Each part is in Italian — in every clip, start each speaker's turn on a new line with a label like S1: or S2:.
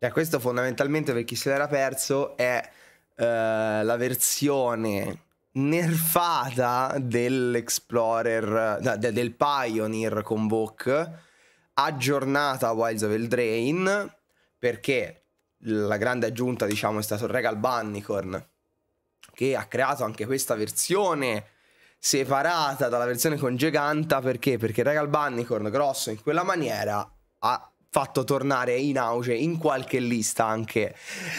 S1: Cioè, questo fondamentalmente per chi se l'era perso è uh, la versione nerfata dell'Explorer, da, de, del Pioneer con Vok, aggiornata a Wilds of Eldrain, perché la grande aggiunta, diciamo, è stato Regal Bannicorn, che ha creato anche questa versione separata dalla versione congeganta, perché? Perché Regal Bannicorn grosso in quella maniera ha fatto tornare in auge in qualche lista anche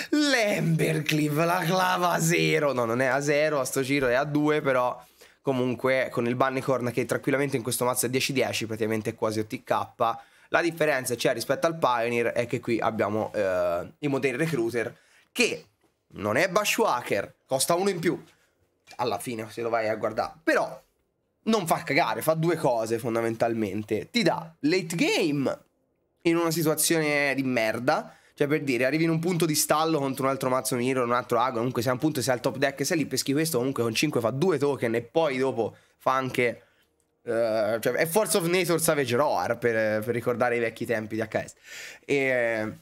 S1: l'Embercliff, la clava a zero. No, non è a zero, a sto giro è a due, però comunque con il Bannicorn che tranquillamente in questo mazzo è 10-10, praticamente è quasi OTK. La differenza c'è rispetto al Pioneer è che qui abbiamo eh, i modelli Recruiter che non è Bashwacker, costa uno in più. Alla fine se lo vai a guardare, però non fa cagare, fa due cose fondamentalmente. Ti dà late game in una situazione di merda. Cioè, per dire, arrivi in un punto di stallo contro un altro mazzo Miro, un altro ago. Comunque, sei a un punto, sei al top deck, sei lì, peschi questo. Comunque, con 5 fa 2 token e poi dopo fa anche. Uh, cioè, è Force of Nature Savage Roar per, per ricordare i vecchi tempi di HS. E.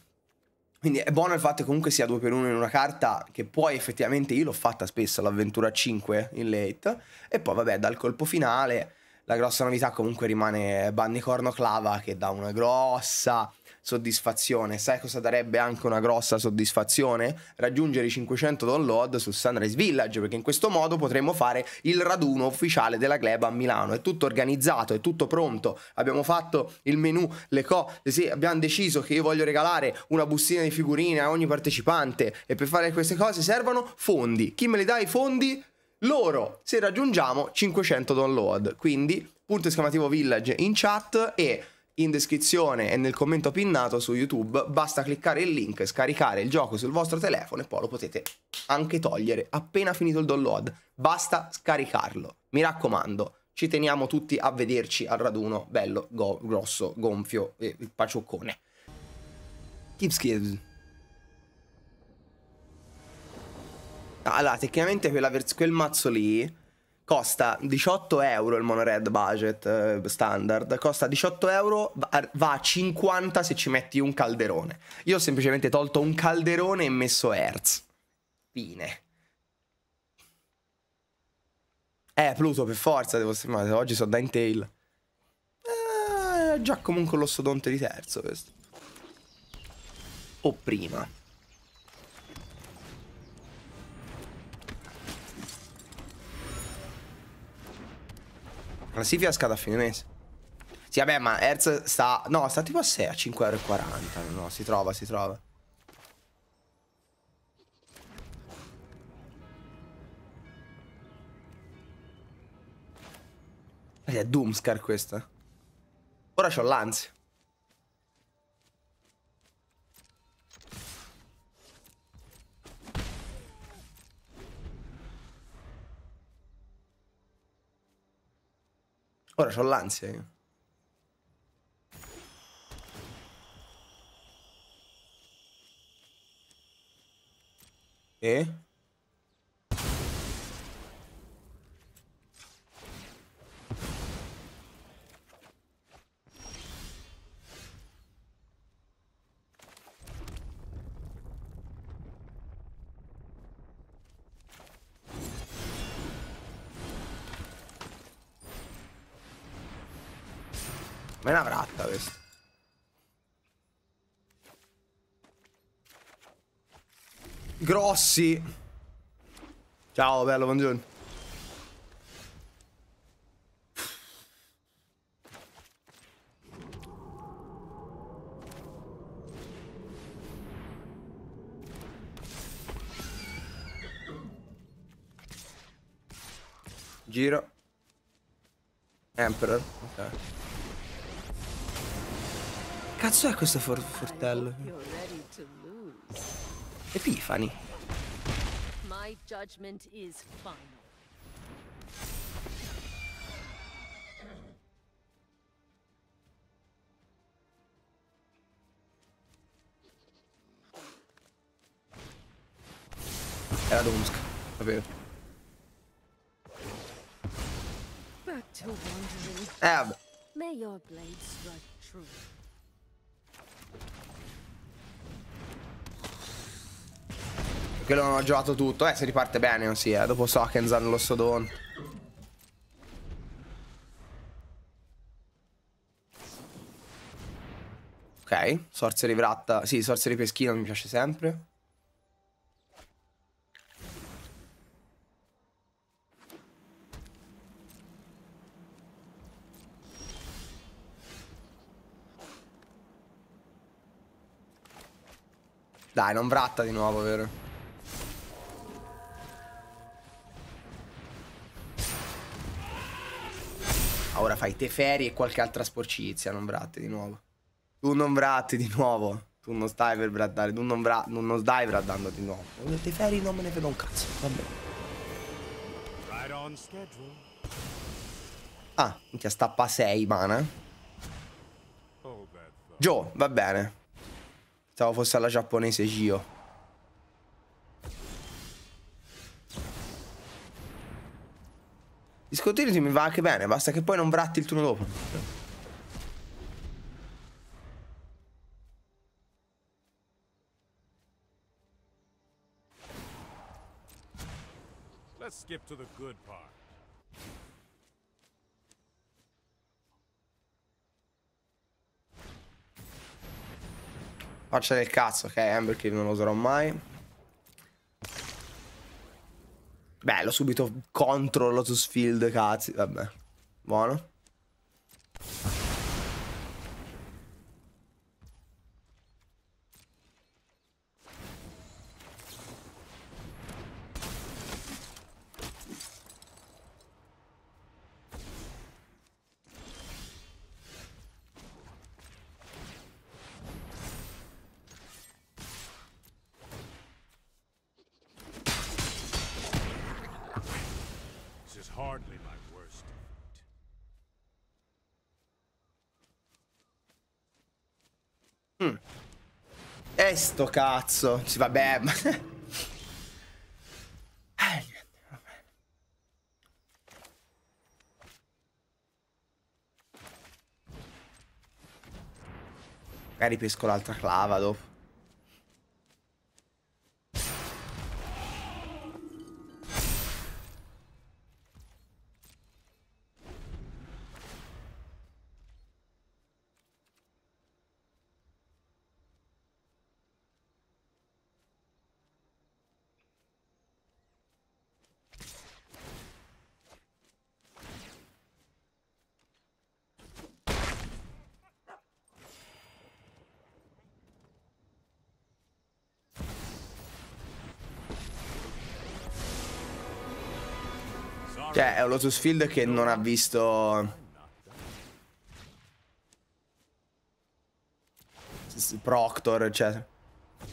S1: Quindi è buono il fatto che comunque sia 2 per 1 in una carta che poi effettivamente io l'ho fatta spesso l'avventura 5 in late e poi vabbè dal colpo finale la grossa novità comunque rimane Banni Corno Clava che dà una grossa soddisfazione. Sai cosa darebbe anche una grossa soddisfazione? Raggiungere i 500 download su Sunrise Village, perché in questo modo potremmo fare il raduno ufficiale della gleba a Milano. È tutto organizzato, è tutto pronto. Abbiamo fatto il menu, le cose, abbiamo deciso che io voglio regalare una bustina di figurine a ogni partecipante e per fare queste cose servono fondi. Chi me li dà i fondi? loro se raggiungiamo 500 download. Quindi punto esclamativo village in chat e in descrizione e nel commento pinnato su YouTube basta cliccare il link, scaricare il gioco sul vostro telefono e poi lo potete anche togliere appena finito il download. Basta scaricarlo. Mi raccomando, ci teniamo tutti a vederci al raduno bello, go, grosso, gonfio e pacioccone. Keep skills. Allora, tecnicamente vers- quel mazzo lì costa 18 euro il monored budget eh, standard, costa 18 euro, va a 50 se ci metti un calderone. Io ho semplicemente tolto un calderone e messo Hertz. Fine. Eh, Pluto, per forza, devo stimare, oggi sono da Intail. Eh, già comunque l'ossodonte di terzo questo. O prima. Classifica scada a fine mese. Sì, vabbè, ma Hertz sta... No, sta tipo a 6, a 5,40€. No, si trova, si trova. Eh, è Doomscar questa. Ora c'ho l'ansia. Ora ho l'ansia io. E? Ma è una fratta questa. Grossi. Ciao, bello, buongiorno. Giro. Emperor. cazzo è questo for fortello? Epifani. My judgment is final. Era Domsk, va bene. Eh vabbè. May your blade strike true. Che lo hanno giocato tutto. Eh, si riparte bene, non si, sì, eh. Dopo Sockenzan lo Sodon. Ok, Sorcery Vratta. Sì, Sorcery Peschino mi piace sempre. Dai, non Vratta di nuovo, vero? fai te e qualche altra sporcizia, non bratte di nuovo. Tu non bratti di nuovo. Tu non stai per brattare, tu non, bra- non, stai brattando di nuovo. Te ferie non me ne frega un cazzo, va bene. Ah, minchia, stappa 6 mana. Joe, va bene. Pensavo fosse alla giapponese Gio. Discontinuity mi va anche bene, basta che poi non bratti il turno dopo. Let's skip to the good part. Faccia del cazzo, ok, Amber Kill non lo userò mai. Bello, subito contro Lotus Field, cazzi. Vabbè. Buono. hardly my worst defeat. Mm. E eh, sto cazzo. Sì, vabbè. Ma... Eh, Magari pesco l'altra clava dopo. è un Lotus Field che non ha visto... Proctor, eccetera. Cioè.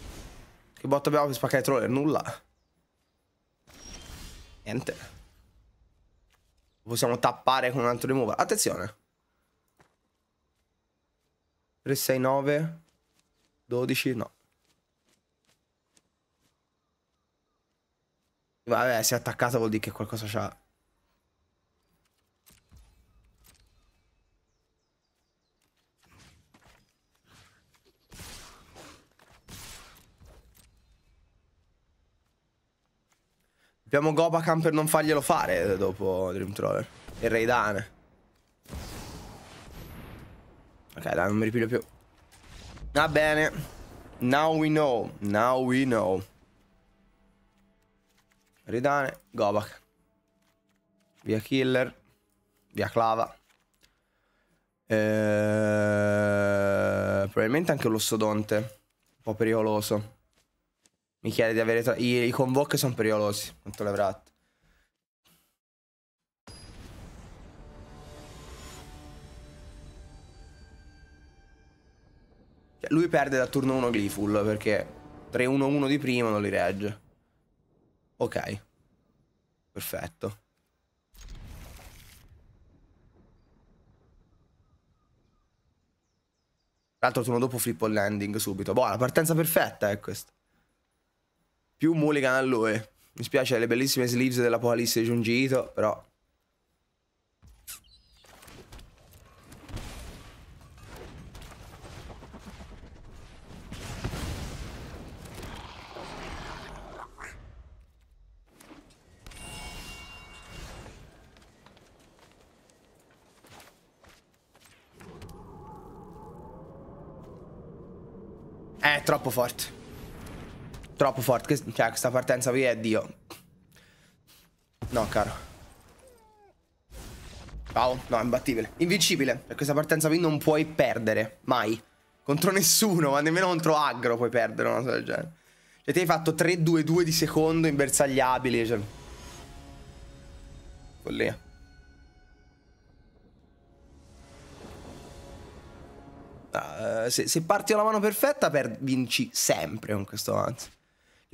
S1: Che botto abbiamo per spaccare i troller? Nulla. Niente. Possiamo tappare con un altro remover. Attenzione. 3, 6, 9, 12 no vabbè si è attaccata vuol dire che qualcosa c'ha Abbiamo Gobakan per non farglielo fare eh, dopo Dream Troller. E Raidane. Ok, dai, non mi ripiglio più. Va bene. Now we know. Now we know. Ridane, Gobak. Via Killer. Via Clava. Eh, probabilmente anche l'ossodonte. Un po' pericoloso. Mi chiede di avere... Tra... I, I convochi sono pericolosi, quanto le avrà. Cioè, lui perde da turno 1 Gliful perché 3-1-1 di prima non li regge. Ok. Perfetto. Tra l'altro turno dopo flippo il landing subito. Boh, la partenza perfetta è questa più Mulligan a lui. Mi spiace le bellissime sleeves della polizia Giungito, però... È troppo forte. Troppo forte. Cioè, questa partenza qui è Dio. No, caro. Wow, no, imbattibile. Invincibile. Per questa partenza qui non puoi perdere. Mai. Contro nessuno, ma nemmeno contro aggro puoi perdere una cosa del genere. Cioè, ti hai fatto 3-2-2 di secondo imbersagliabili. Cioè... Follia. Uh, se, se parti alla mano perfetta, per... vinci sempre con questo avanzo.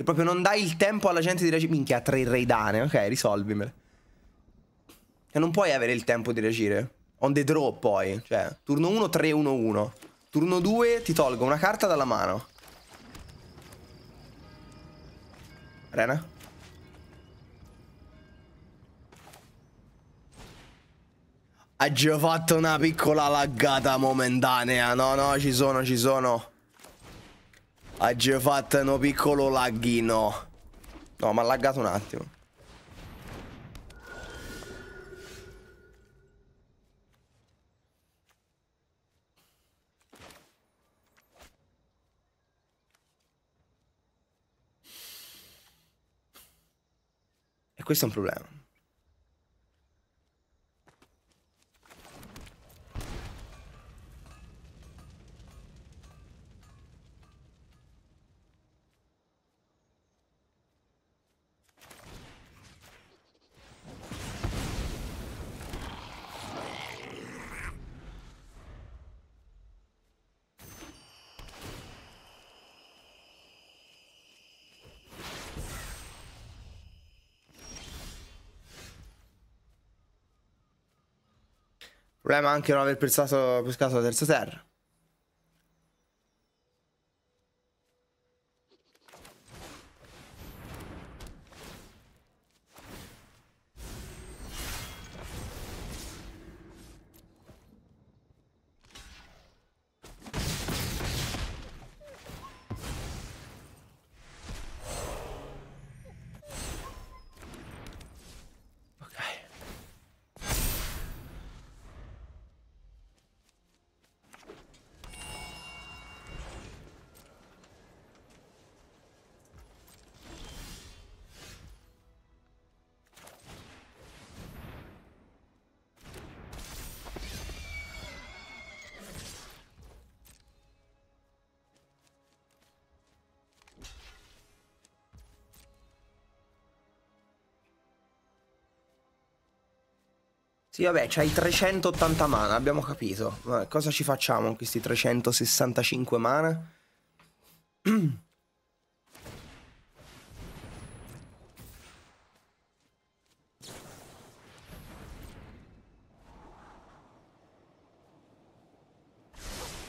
S1: E proprio non dai il tempo alla gente di reagire. Minchia, tre raidane, ok, risolvimele. E cioè, non puoi avere il tempo di reagire. On the draw poi, cioè, turno 1, 3, 1, 1. Turno 2 ti tolgo una carta dalla mano. Rena? Ha già fatto una piccola laggata momentanea. No, no, ci sono, ci sono. Oggi ho fatto un piccolo laghino. No, ma ha laggato un attimo. E questo è un problema. Problema anche non aver pescato, pescato la terza terra. Sì, vabbè, c'hai 380 mana, abbiamo capito. Ma cosa ci facciamo con questi 365 mana?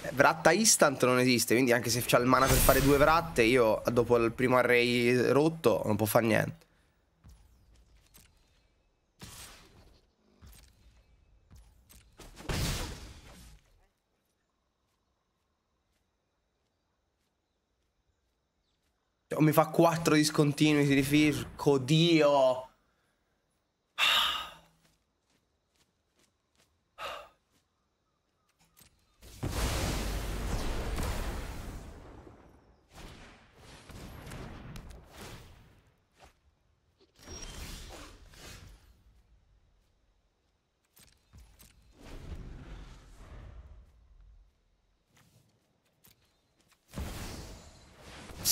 S1: Eh, Vratta instant non esiste, quindi anche se c'ha il mana per fare due vratte, io dopo il primo array rotto non può fare niente. mi fa quattro discontinui di film. Oddio.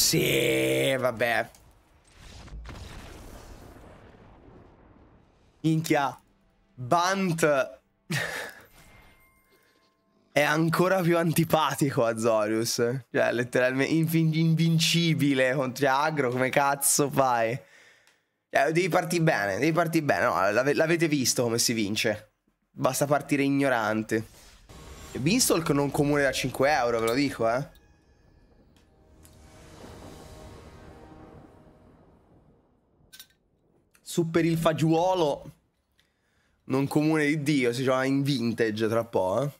S1: Sì, vabbè. Minchia. Bunt è ancora più antipatico a Zorius. Cioè, letteralmente invincibile contro cioè, Agro, come cazzo fai? Cioè, devi partire bene, devi partire bene. No, l'avete visto come si vince. Basta partire ignorante. Beanstalk non comune da 5 euro, ve lo dico, eh. Su per il fagiolo. Non comune di Dio, si gioca in vintage tra po', eh.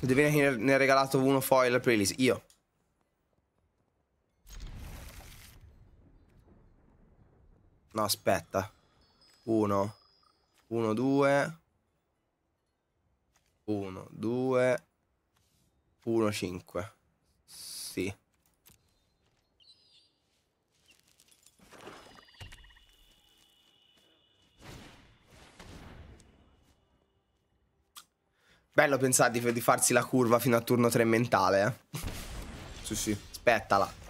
S1: Devine che ne ha regalato uno foil alla playlist. Io. No, aspetta. 1, 1, 2, 1, 2, 1, 5. Sì. Bello pensare di, di farsi la curva fino a turno 3 mentale, eh. Sì, sì. Aspettala.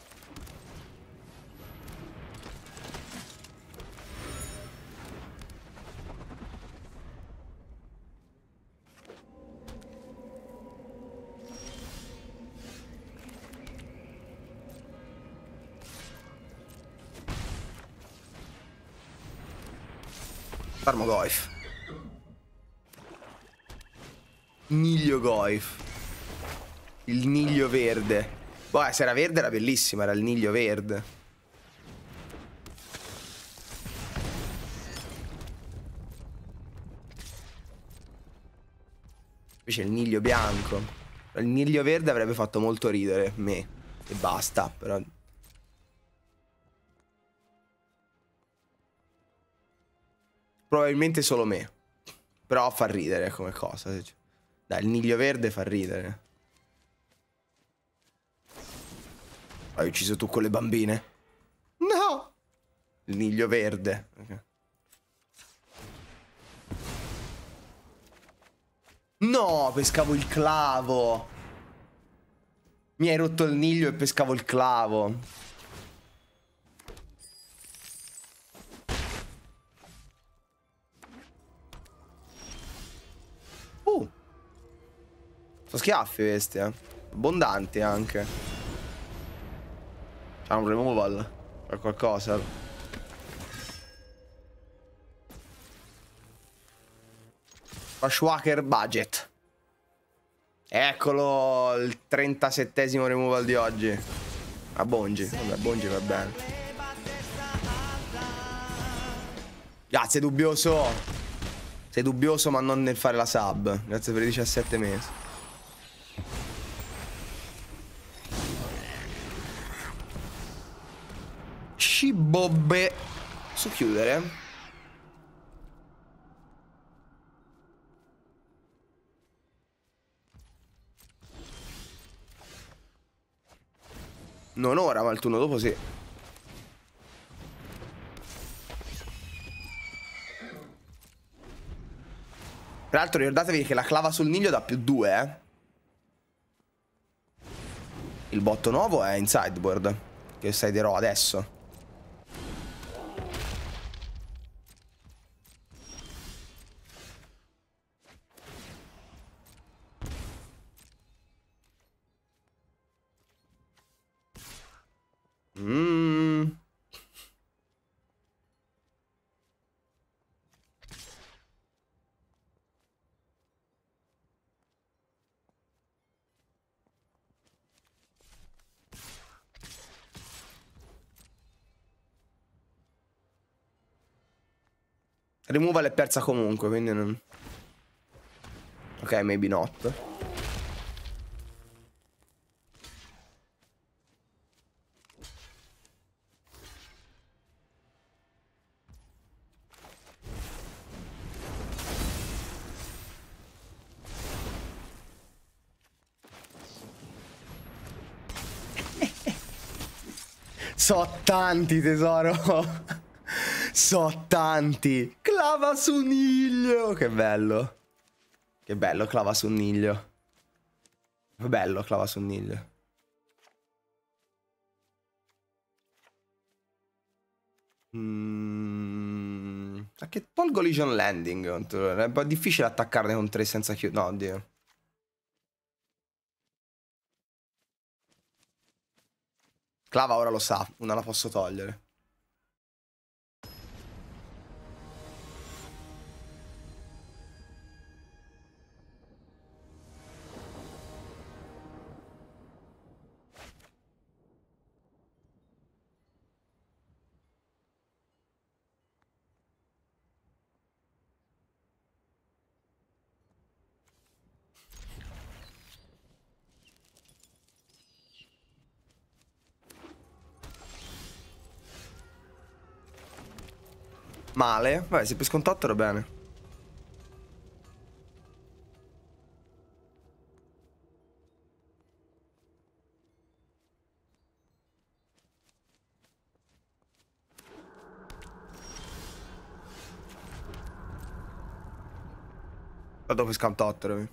S1: Tarmogoyf. Niglio Goif. Il niglio verde. Boh, se era verde era bellissimo, era il niglio verde. Invece il niglio bianco. Il niglio verde avrebbe fatto molto ridere, me. E basta, però Probabilmente solo me. Però fa ridere come cosa. Dai, il niglio verde fa ridere. Hai ucciso tu con le bambine? No! Il niglio verde. Okay. No, pescavo il clavo. Mi hai rotto il niglio e pescavo il clavo. Sono schiaffi questi, eh. Abbondanti anche. C'è un removal. Per qualcosa. Bushwhacker budget. Eccolo il 37esimo removal di oggi. A Bongi. Vabbè, Bongi va bene. Grazie, dubbioso. Sei dubbioso ma non nel fare la sub. Grazie per i 17 mesi. bobbe Posso chiudere. Non ora, ma il turno dopo sì. Tra l'altro ricordatevi che la clava sul niglio dà più 2, eh. Il botto nuovo è in sideboard, che deciderò adesso. Removal è persa comunque, quindi non... Ok, maybe not. so tanti tesoro So tanti. Clava su un Che bello. Che bello, clava su un Che bello, clava su un iglio. Mm. A che pol collision landing? È difficile attaccarne con tre senza chiudere. No, oddio. Clava ora lo sa, non la posso togliere. male. Vabbè, se per scontato era bene. Dopo scantottero.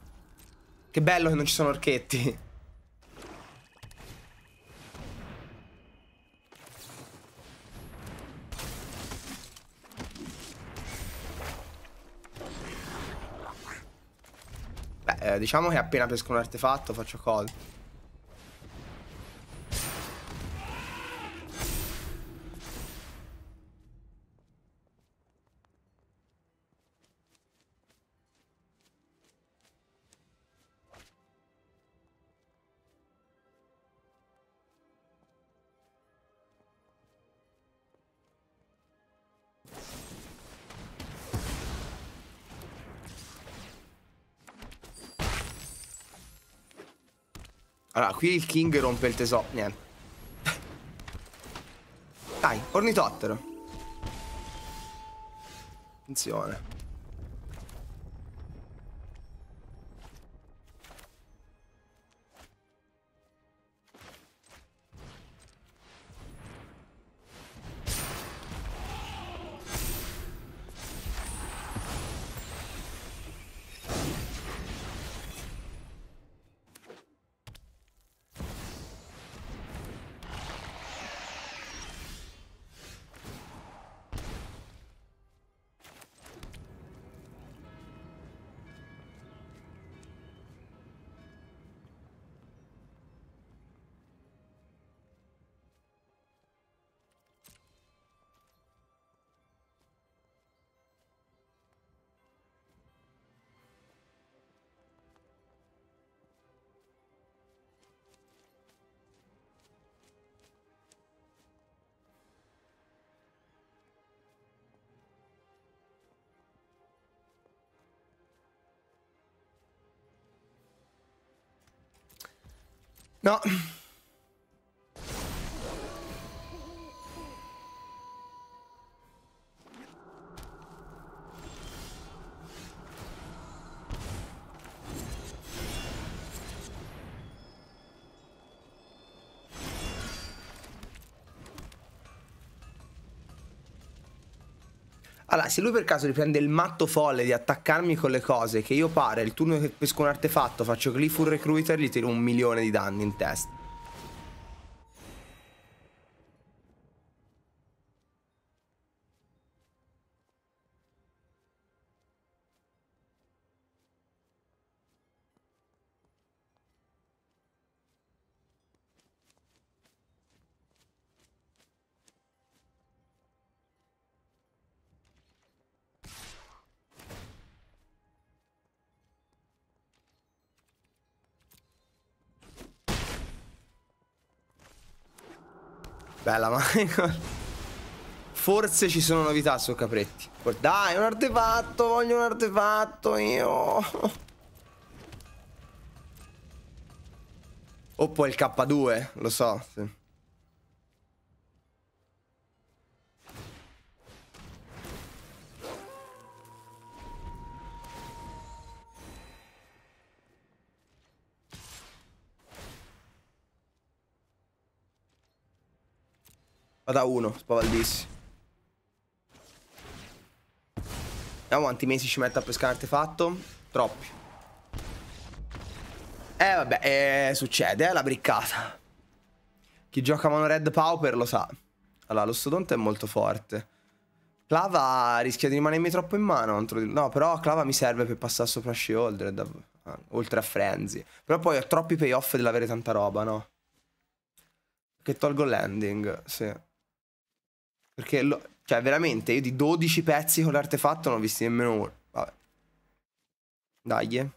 S1: Che bello che non ci sono orchetti. Diciamo che appena pesco un artefatto faccio call. Allora, qui il King rompe il tesoro. Niente. Dai, ornitottero. Attenzione. Now, Allora, se lui per caso riprende il matto folle di attaccarmi con le cose che io pare, il turno che pesco un artefatto, faccio cliff recruiter, gli tiro un milione di danni in testa. Bella Michael. Forse ci sono novità su Capretti. Dai, un artefatto, voglio un artefatto io. O poi il K2, lo so. Sì. Vada uno, spavaldissi. Vediamo quanti mesi ci mette a pescare artefatto. Troppi. Eh vabbè, eh, succede, eh, la briccata. Chi gioca mano Red Pauper lo sa. Allora, lo Stodonte è molto forte. Clava rischia di rimanermi troppo in mano contro di... No, però Clava mi serve per passare sopra Shieldred, da... Ah, oltre a Frenzy. Però poi ho troppi payoff dell'avere tanta roba, no? Che tolgo landing, sì. Perché, lo, cioè, veramente, io di 12 pezzi con l'artefatto non ho visti nemmeno uno. Vabbè. Dai. Eh.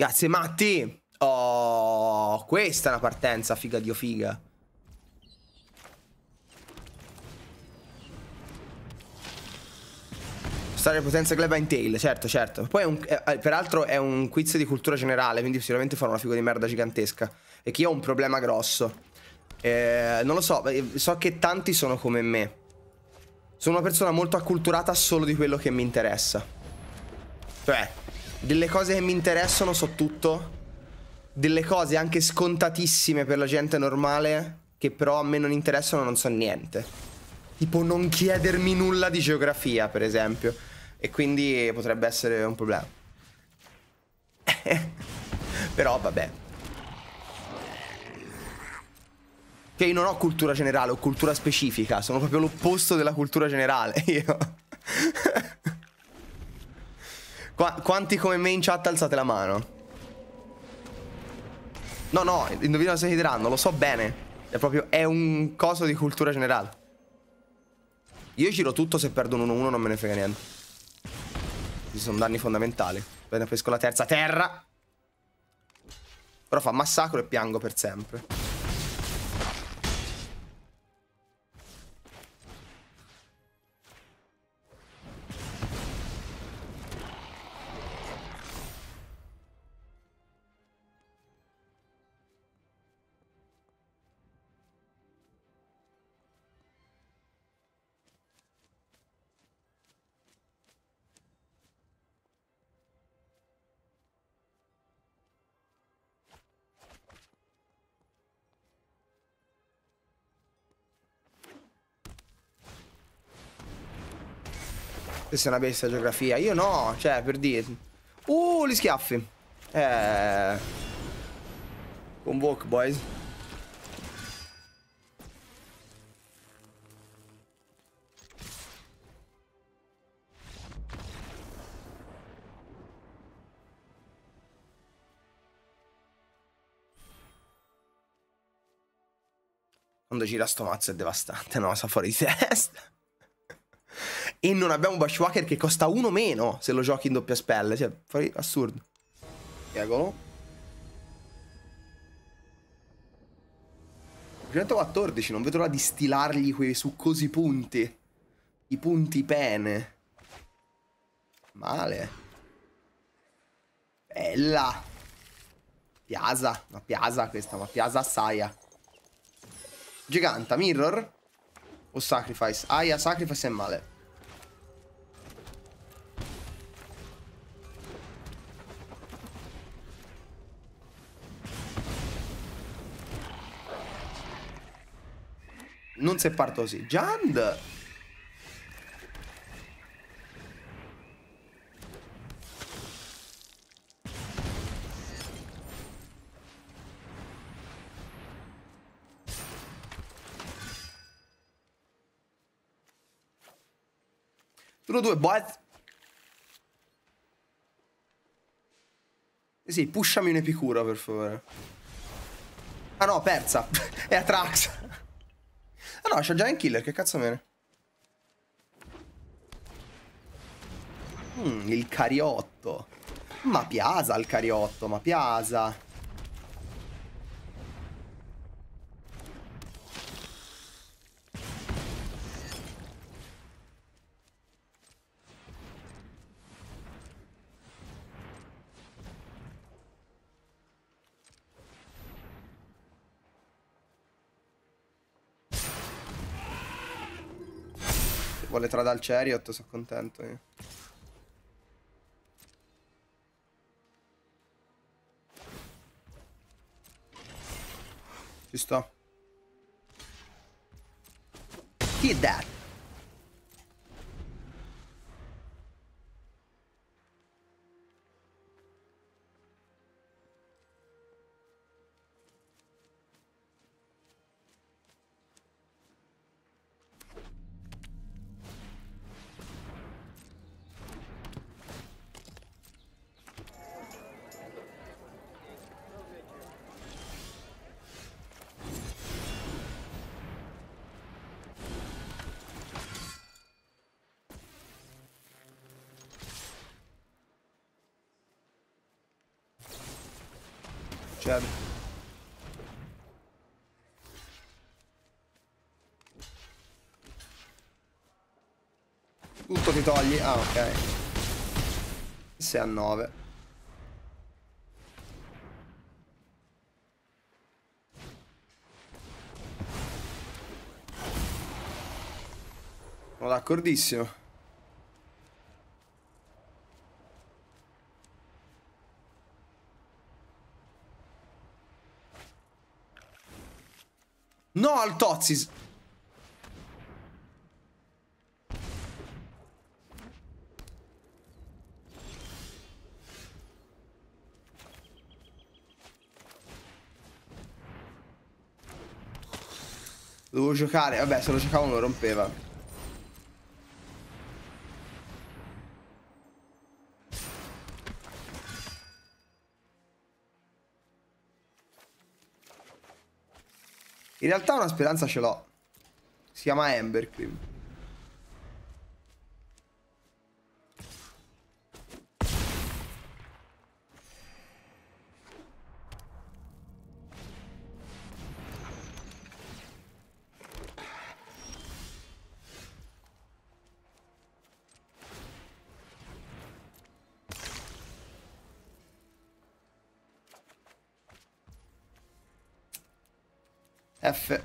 S1: Grazie Matti. Oh, questa è una partenza, figa dio figa. Storia potenza gleba in tail, certo, certo. Poi, è un, eh, peraltro, è un quiz di cultura generale, quindi sicuramente farò una figura di merda gigantesca. E che io ho un problema grosso. Eh, non lo so, so che tanti sono come me. Sono una persona molto acculturata solo di quello che mi interessa. Cioè, delle cose che mi interessano so tutto. Delle cose anche scontatissime per la gente normale che però a me non interessano non so niente. Tipo non chiedermi nulla di geografia, per esempio. E quindi potrebbe essere un problema. però vabbè. Che io non ho cultura generale, ho cultura specifica. Sono proprio l'opposto della cultura generale, io. Qu quanti come me in chat alzate la mano? No, no, indovina se chiederanno, lo so bene. È proprio, è un coso di cultura generale. Io giro tutto se perdo un 1-1, non me ne frega niente. Ci sono danni fondamentali. Bene, pesco la terza terra. Però fa massacro e piango per sempre. Se è una bestia geografia. Io no, cioè, per dire. Uh, gli schiaffi. Eh. Convoke, boys. Quando gira sto mazzo è devastante, no? Sa fuori di testa e non abbiamo Bushwhacker che costa uno meno se lo giochi in doppia spell. Cioè, fai assurdo. Diagolo. 114, non vedo l'ora di stilargli quei succosi punti. I punti pene. Male. Bella. Piazza, ma Piazza questa, ma Piazza assaia. Giganta, Mirror o Sacrifice? Aia, Sacrifice è male. Gianz è partosi. Giand! Turno 2, boys! Eh sì, pushami un per favore. Ah no, persa. È Atrax. Ah no, c'ho già un killer, che cazzo viene? Mm, il cariotto. Ma Piazza il cariotto, ma Piazza. tra dal Chariot, sono contento io. Ci sto. Chi è that? cade. Tutto ti togli? Ah, ok. 6 a 9. Sono d'accordissimo. Nazis. Devo giocare, vabbè se lo giocavo lo rompeva. In realtà una speranza ce l'ho. Si chiama Embercream. F.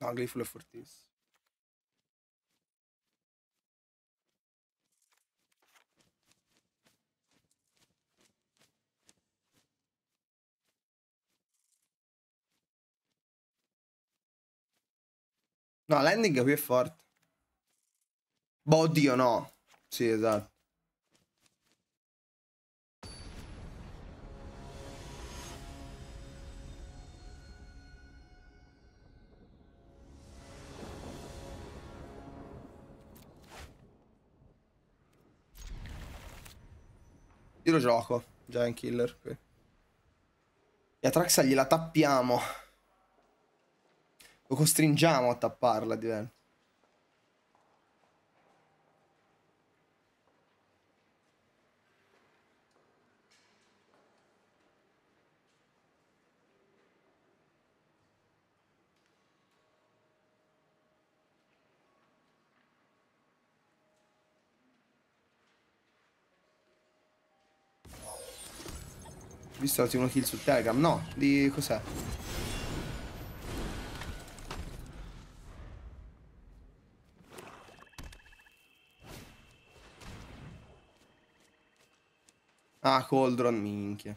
S1: No, Grifo è fortissimo. No, landing qui è forte. Boh, oddio, no. Sì, esatto. Io lo gioco, già un killer qui. E a Traxa gliela tappiamo. Lo costringiamo a tapparla, diventa. Visto l'ultimo kill su Telegram? No, di cos'è? Ah, Coldron, minchia.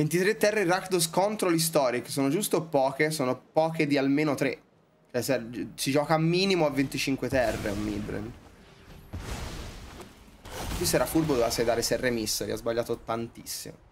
S1: 23 terre Rakdos contro l'Historic. Sono giusto poche, sono poche di almeno 3. Cioè, se, si gioca minimo a 25 terre un Midbrand. Qui se era furbo doveva sedare Serre Miss, che ha sbagliato tantissimo.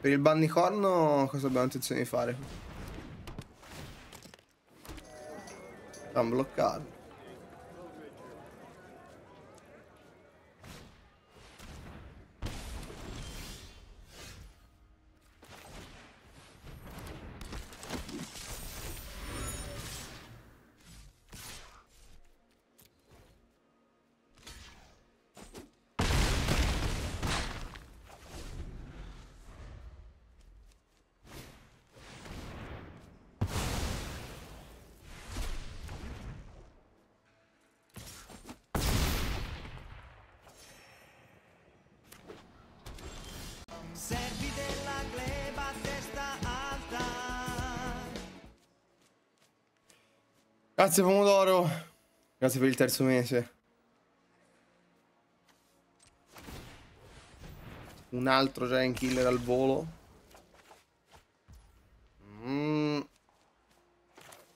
S1: Per il bannicorno cosa abbiamo intenzione di fare? Non bloccarlo. Grazie Pomodoro. Grazie per il terzo mese. Un altro giant killer al volo. Mm.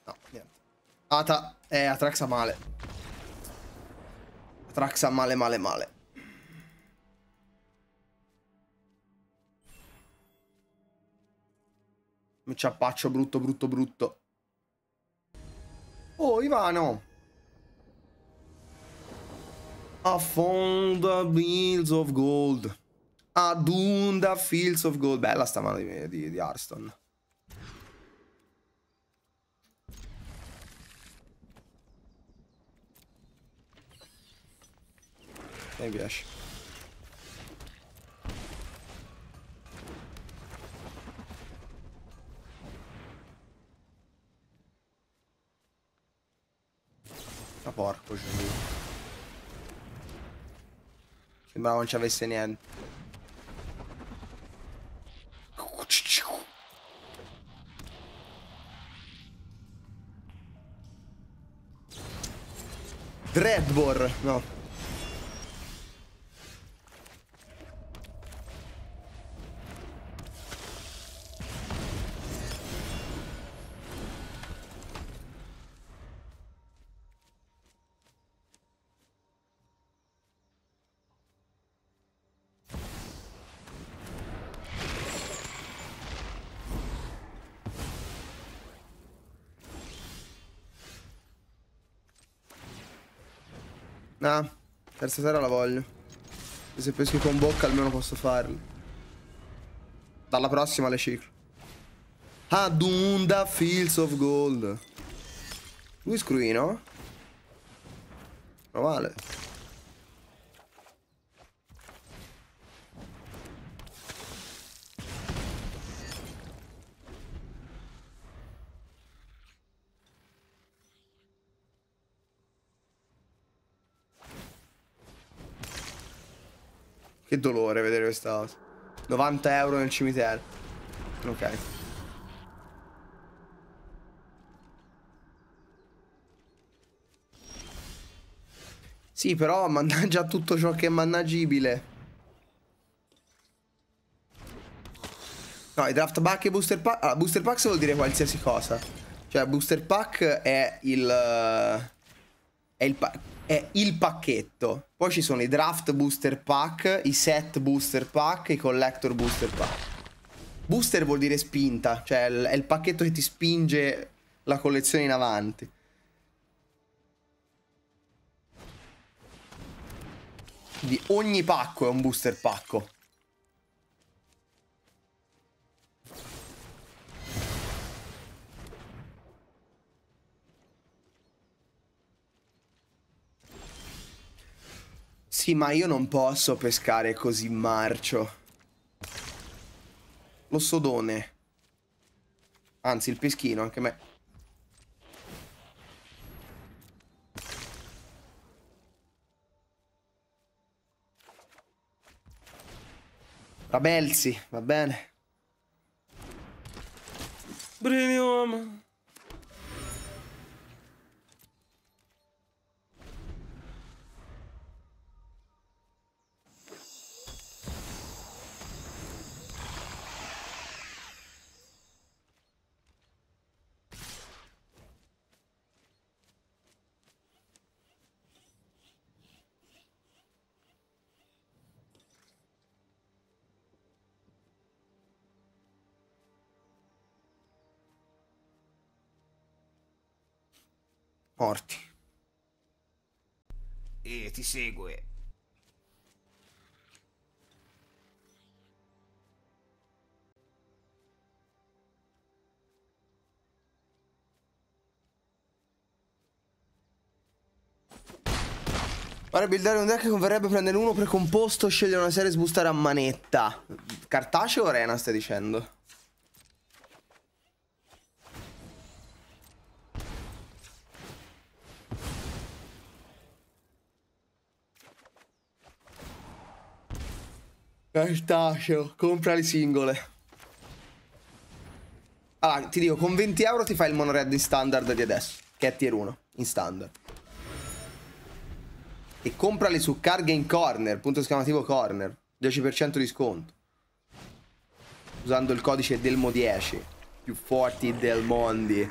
S1: No, niente. Ata. Eh, Atraxa male. Atraxa male male male. ci appaccio brutto brutto brutto. Ivano. I found the bills of gold. Adunda Fields of Gold. Bella sta mano di, di, di Arston. E mi piace. Ma ah, porco giù. Sembrava non ci avesse niente. Dreadbore, no. stasera la voglio. E Se pesco con bocca almeno posso farlo. Dalla prossima le ciclo. Adunda Fields of Gold. Lui scruino? Ma male. Che dolore vedere questa cosa. 90 euro nel cimitero. Ok. Sì, però mannaggia tutto ciò che è mannaggibile. No, i draft pack e booster pack... Allora, booster pack vuol dire qualsiasi cosa. Cioè, booster pack è il... Eh, è il pack è il pacchetto. Poi ci sono i draft booster pack, i set booster pack, i collector booster pack. Booster vuol dire spinta, cioè è il pacchetto che ti spinge la collezione in avanti. Quindi ogni pacco è un booster pacco. Sì, ma io non posso pescare così marcio. Lo sodone. Anzi, il peschino, anche me. Rabelzi, va bene. Brinium. Porti. E ti segue. Ora buildare un deck converrebbe prendere uno precomposto, scegliere una serie e sbustare a manetta. Cartaceo o Arena stai dicendo? Cartaceo, eh, compra le singole. Allora, ah, ti dico, con 20 euro ti fai il monored di standard di adesso, che è tier 1, in standard. E comprali su Carga in Corner, punto esclamativo Corner, 10% di sconto. Usando il codice Delmo10, più forti del mondo.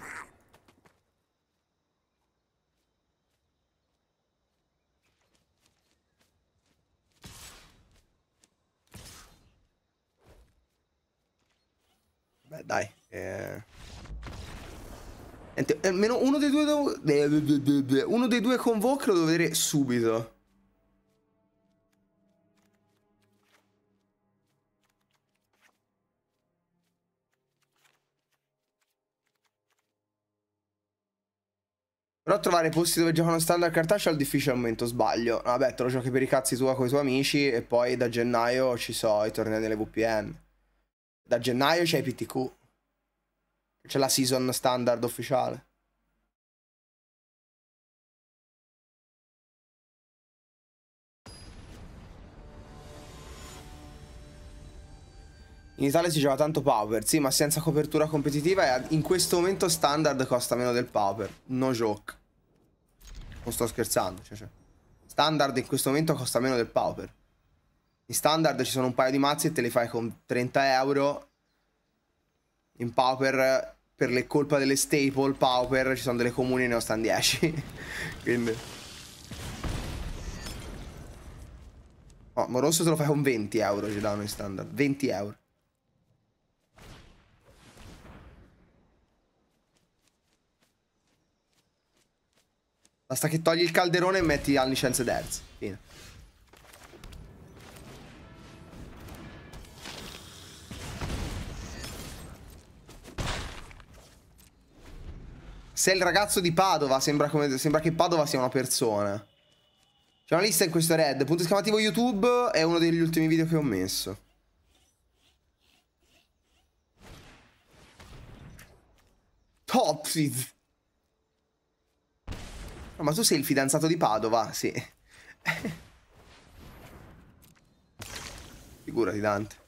S1: dai. Eh... Niente, eh, almeno uno dei due Uno dei due convochi lo devo vedere subito. Però trovare posti dove giocano standard cartaceo è difficile momento, sbaglio. Vabbè, te lo giochi per i cazzi tua con i tuoi amici e poi da gennaio ci so i tornei delle VPN. Da gennaio c'è PTQ. C'è la season standard ufficiale. In Italia si gioca tanto Power, sì, ma senza copertura competitiva e in questo momento standard costa meno del Power. No joke. Non sto scherzando, cioè, cioè. Standard in questo momento costa meno del Power. In standard ci sono un paio di mazzi e te li fai con 30 euro. In pauper, per le colpa delle staple, pauper, ci sono delle comuni e ne ho stan 10. Quindi... Oh, ma rosso te lo fai con 20 euro, ci danno in standard. 20 euro. Basta che togli il calderone e metti al licenze terze. Fine. Se il ragazzo di Padova sembra, come, sembra che Padova sia una persona. C'è una lista in questo red. Punto esclamativo YouTube è uno degli ultimi video che ho messo. Topsies. No, ma tu sei il fidanzato di Padova? Sì. Figurati Dante.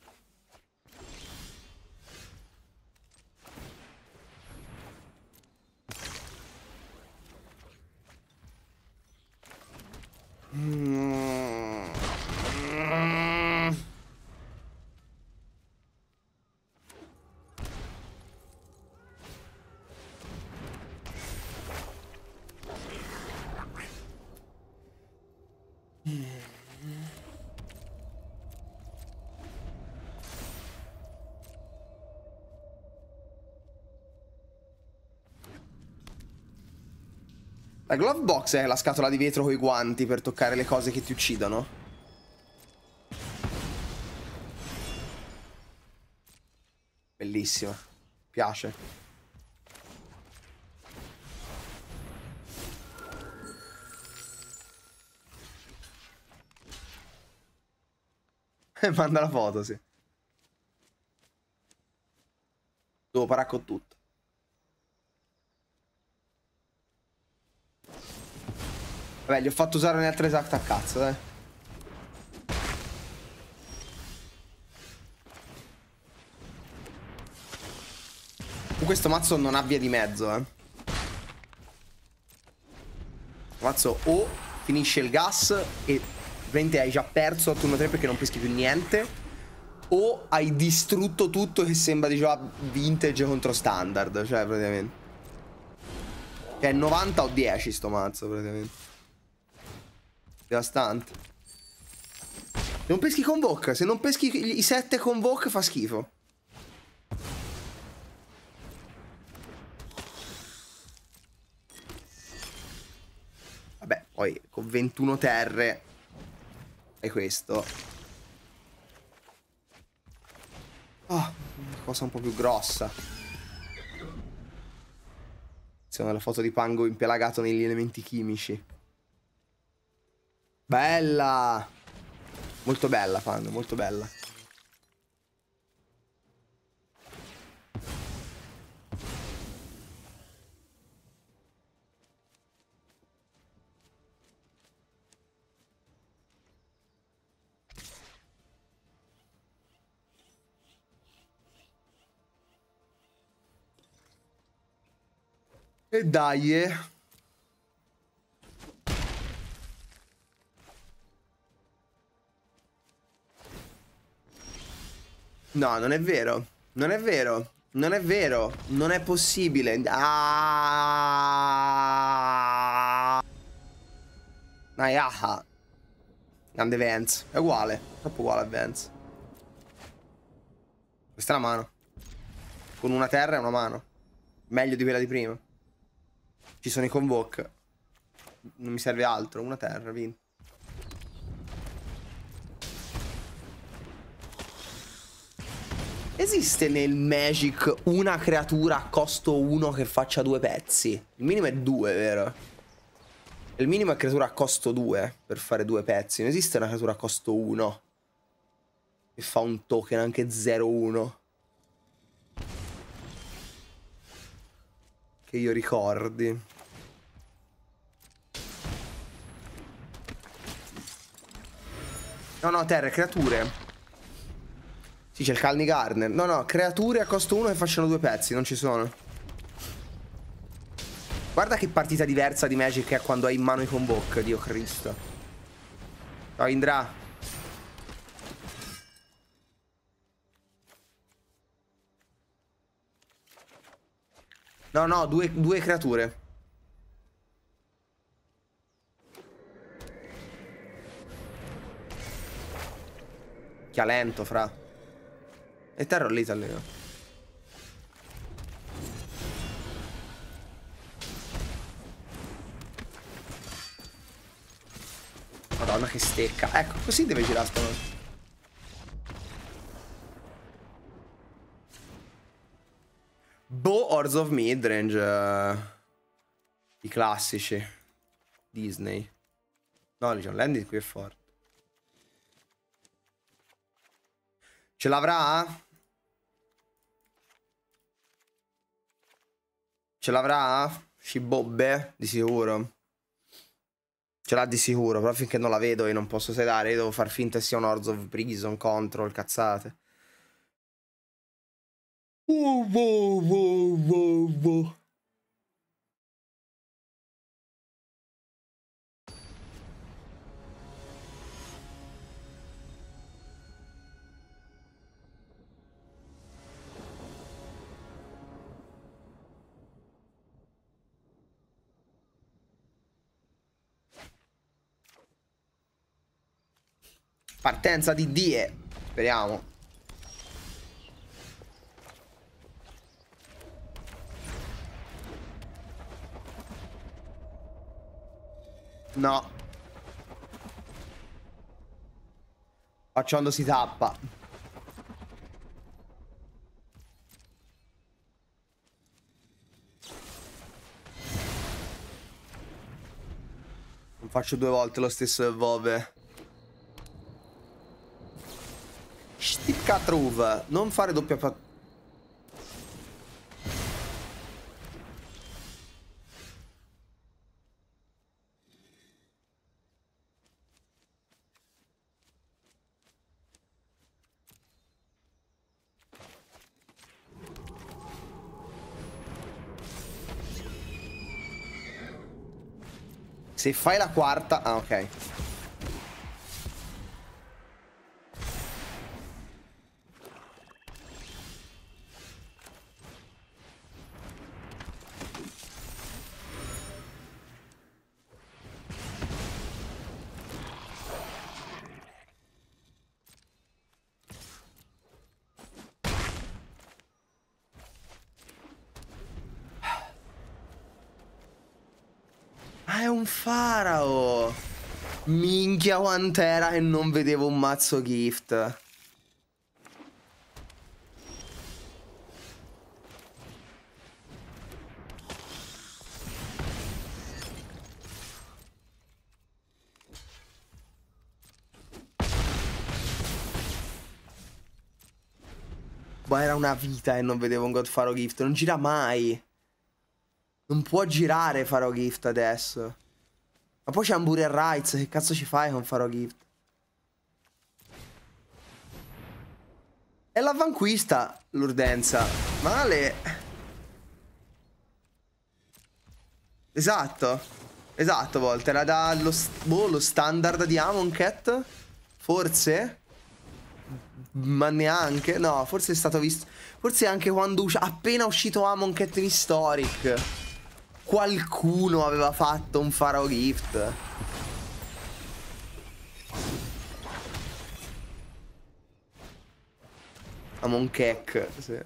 S1: うん La glove box è la scatola di vetro con i guanti per toccare le cose che ti uccidono. Bellissima. Piace. Manda la foto, sì. Dopo parare tutto. Vabbè, gli ho fatto usare un altro esatto a cazzo, dai. Questo mazzo non ha via di mezzo, eh. Mazzo o finisce il gas e veramente hai già perso a turno 3 perché non peschi più niente. O hai distrutto tutto che sembra di già vintage contro standard, cioè praticamente. Cioè, è 90 o 10 sto mazzo praticamente. Devastante. Non peschi con bocca. Se non peschi i sette con bocca fa schifo. Vabbè, poi con 21 terre è questo. Oh, una cosa un po' più grossa. Attenzione alla foto di Pango impelagato negli elementi chimici. Bella! Molto bella, fanno molto bella. E dai. Eh. No, non è vero. Non è vero. Non è vero. Non è possibile. Ah! Ah, ah! Grande Vance. È uguale. Troppo uguale a Vance. Questa è la mano. Con una terra e una mano. Meglio di quella di prima. Ci sono i convoke. Non mi serve altro. Una terra, vinto. Esiste nel Magic una creatura a costo 1 che faccia due pezzi? Il minimo è 2, vero? Il minimo è creatura a costo 2 per fare due pezzi. Non esiste una creatura a costo 1 che fa un token anche 0-1. Che io ricordi. No, no, terre, creature. Sì, c'è il Calni Garner. No, no, creature a costo 1 che facciano due pezzi, non ci sono. Guarda che partita diversa di Magic è quando hai in mano i convoke, Dio Cristo. Ciao Indra. No, no, due, due creature. Chia lento, fra. E Está rolita, Leo. Madonna che stecca. Ecco, così deve girare sta cosa. Boh, of Midrange. Uh, I classici. Disney. No, Legion Landing qui è forte. Ce l'avrà? Ce l'avrà? Si bobbe? Di sicuro. Ce l'ha di sicuro, però finché non la vedo io non posso sedare, io devo far finta sia un Orzo of Prison, Control, cazzate. Oh, oh, oh, Partenza di Die. Speriamo. No. Facciando si tappa. Non faccio due volte lo stesso evolve. Catruv, non fare doppia pattuglia. Se fai la quarta... Ah, ok. Antera e non vedevo un mazzo gift. Boh, era una vita e non vedevo un faro gift. Non gira mai. Non può girare Faro gift adesso. Ma poi c'è Hamburger il Rights, che cazzo ci fai con Faro Gift? E la vanquista l'urdenza. Male. Esatto. Esatto, Volt. Era dallo st boh, standard di Amon Cat? Forse? Ma neanche. No, forse è stato visto... Forse anche quando appena uscito Amon Cat in Historic qualcuno aveva fatto un faro Gift. Amon Cake, sì.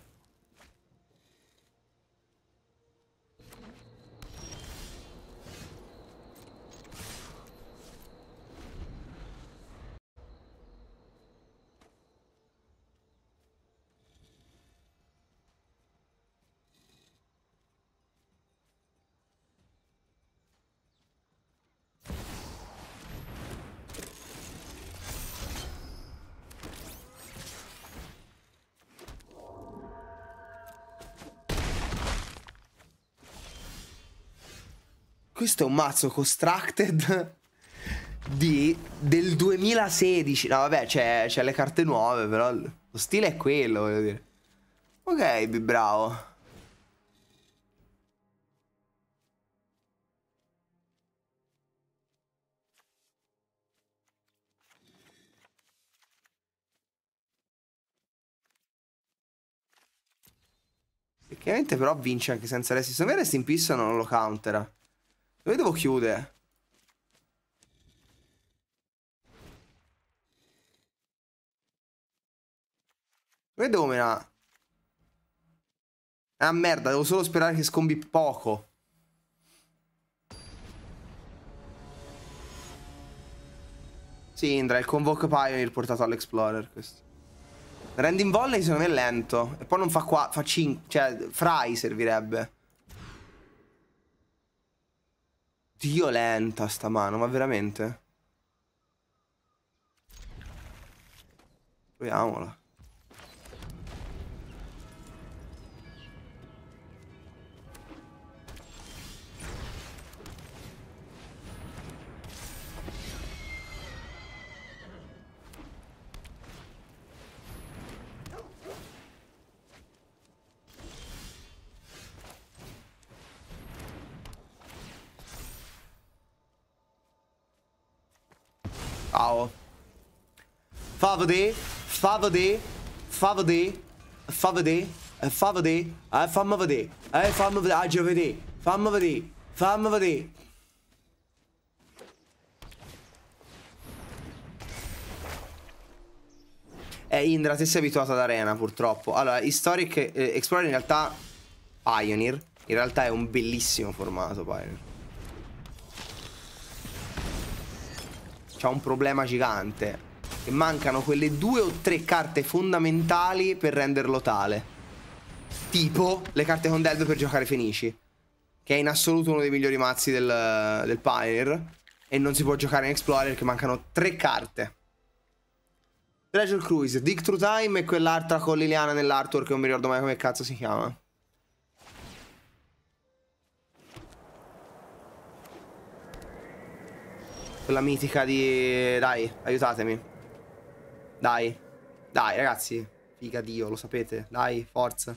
S1: questo è un mazzo constructed di, del 2016. No, vabbè, c'è, le carte nuove, però lo stile è quello, voglio dire. Ok, bravo. Effettivamente però vince anche senza resist. Se non resti in pista non lo countera. Dove devo chiudere? Dove devo menare? Ah merda, devo solo sperare che scombi poco. Sì, Indra, il Convoke Pioneer portato all'Explorer questo. Rending Volley secondo me è lento. E poi non fa qua, fa 5, cioè Fry servirebbe. Dio lenta sta mano, ma veramente? Proviamola. Fa vedere, fa vedere, fa vedere, fa vedere, fa vedere, eh, fammi vedere, eh, fammi ah, vedere, oggi vedere, fammi vedere, fammi vedere. Eh, Indra, ti sei abituato ad arena, purtroppo. Allora, Historic eh, Explorer in realtà... Pioneer. In realtà è un bellissimo formato, Pioneer. C'ha un problema gigante. E mancano quelle due o tre carte fondamentali per renderlo tale. Tipo le carte con Deldo per giocare Fenici. Che è in assoluto uno dei migliori mazzi del, del Pioneer. E non si può giocare in Explorer perché mancano tre carte. Treasure Cruise, Dig True Time e quell'altra con Liliana nell'artwork che non mi ricordo mai come cazzo si chiama. Quella mitica di... Dai, aiutatemi. Dai. Dai, ragazzi. Figa Dio, lo sapete. Dai, forza.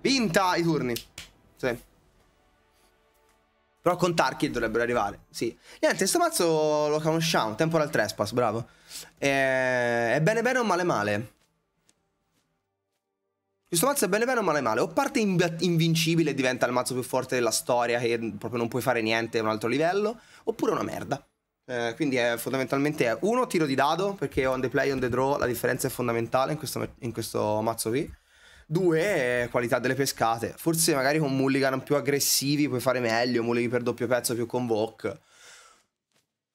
S1: Vinta i turni. Sì. Però con Tarkid dovrebbero arrivare, sì. Niente, sto mazzo lo conosciamo, Temporal Trespass, bravo. E... Eh, è bene bene o male male? Questo mazzo è bene bene o male male? O parte inv invincibile e diventa il mazzo più forte della storia che proprio non puoi fare niente, è un altro livello, oppure una merda. Eh, quindi è fondamentalmente è uno tiro di dado, perché on the play, on the draw, la differenza è fondamentale in questo, in questo mazzo qui. Due, qualità delle pescate. Forse magari con mulligan più aggressivi puoi fare meglio, mulligan per doppio pezzo più convoke.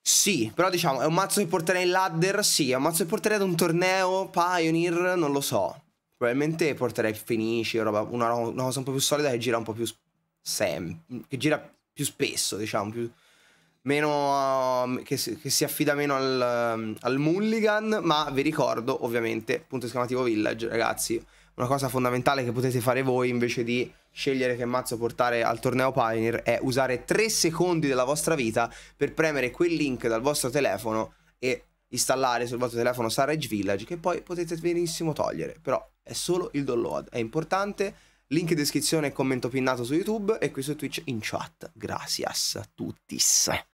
S1: Sì, però diciamo, è un mazzo che porterei in ladder? Sì, è un mazzo che porterei ad un torneo, Pioneer, non lo so. Probabilmente porterei Fenici, una, una, cosa un po' più solida che gira un po' più... Sem- che gira più spesso, diciamo, più meno, uh, che, si, che, si, affida meno al, um, al mulligan, ma vi ricordo ovviamente punto esclamativo village, ragazzi, una cosa fondamentale che potete fare voi invece di scegliere che mazzo portare al torneo Pioneer è usare 3 secondi della vostra vita per premere quel link dal vostro telefono e installare sul vostro telefono Sarage Village che poi potete benissimo togliere, però è solo il download, è importante. Link in descrizione e commento pinnato su YouTube e qui su Twitch in chat. Gracias a tutti.